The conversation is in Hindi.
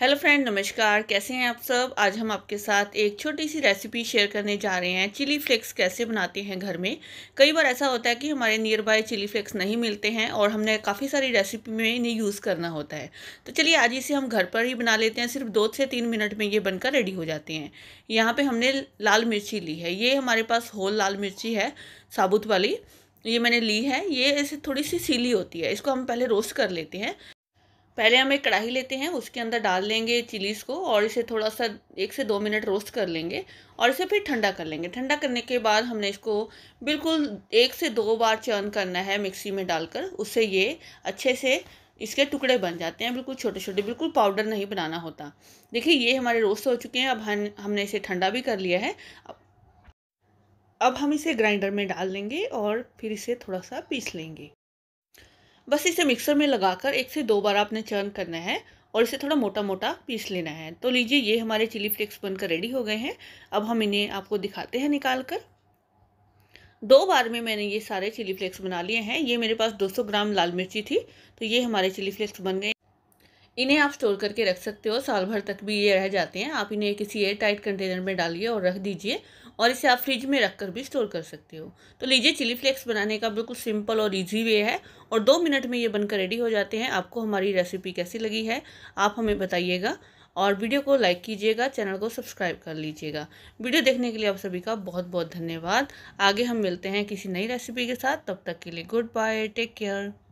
हेलो फ्रेंड नमस्कार कैसे हैं आप सब आज हम आपके साथ एक छोटी सी रेसिपी शेयर करने जा रहे हैं चिली फ्लेक्स कैसे बनाते हैं घर में कई बार ऐसा होता है कि हमारे नियर बाय चिली फ्लेक्स नहीं मिलते हैं और हमने काफ़ी सारी रेसिपी में इन्हें यूज़ करना होता है तो चलिए आज इसे हम घर पर ही बना लेते हैं सिर्फ दो से तीन मिनट में ये बनकर रेडी हो जाते हैं यहाँ पर हमने लाल मिर्ची ली है ये हमारे पास होल लाल मिर्ची है साबुत वाली ये मैंने ली है ये ऐसे थोड़ी सी सीली होती है इसको हम पहले रोस्ट कर लेते हैं पहले हम एक कढ़ाई लेते हैं उसके अंदर डाल लेंगे चिलीज़ को और इसे थोड़ा सा एक से दो मिनट रोस्ट कर लेंगे और इसे फिर ठंडा कर लेंगे ठंडा करने के बाद हमने इसको बिल्कुल एक से दो बार चर्न करना है मिक्सी में डालकर उससे ये अच्छे से इसके टुकड़े बन जाते हैं बिल्कुल छोटे छोटे बिल्कुल पाउडर नहीं बनाना होता देखिए ये हमारे रोस्ट हो चुके हैं अब हम हमने इसे ठंडा भी कर लिया है अब हम इसे ग्राइंडर में डाल लेंगे और फिर इसे थोड़ा सा पीस लेंगे बस इसे मिक्सर में लगाकर एक से दो बार आपने चर्न करना है और इसे थोड़ा मोटा मोटा पीस लेना है तो लीजिए ये हमारे चिली फ्लेक्स बनकर रेडी हो गए हैं अब हम इन्हें आपको दिखाते हैं निकाल कर दो बार में मैंने ये सारे चिली फ्लेक्स बना लिए हैं ये मेरे पास 200 ग्राम लाल मिर्ची थी तो ये हमारे चिली फ्लेक्स बन गए इन्हें आप स्टोर करके रख सकते हो साल भर तक भी ये रह जाते हैं आप इन्हें किसी एयर टाइट कंटेनर में डालिए और रख दीजिए और इसे आप फ्रिज में रख कर भी स्टोर कर सकते हो तो लीजिए चिली फ्लेक्स बनाने का बिल्कुल सिंपल और ईजी वे है और दो मिनट में ये बनकर रेडी हो जाते हैं आपको हमारी रेसिपी कैसी लगी है आप हमें बताइएगा और वीडियो को लाइक कीजिएगा चैनल को सब्सक्राइब कर लीजिएगा वीडियो देखने के लिए आप सभी का बहुत बहुत धन्यवाद आगे हम मिलते हैं किसी नई रेसिपी के साथ तब तक के लिए गुड बाय टेक केयर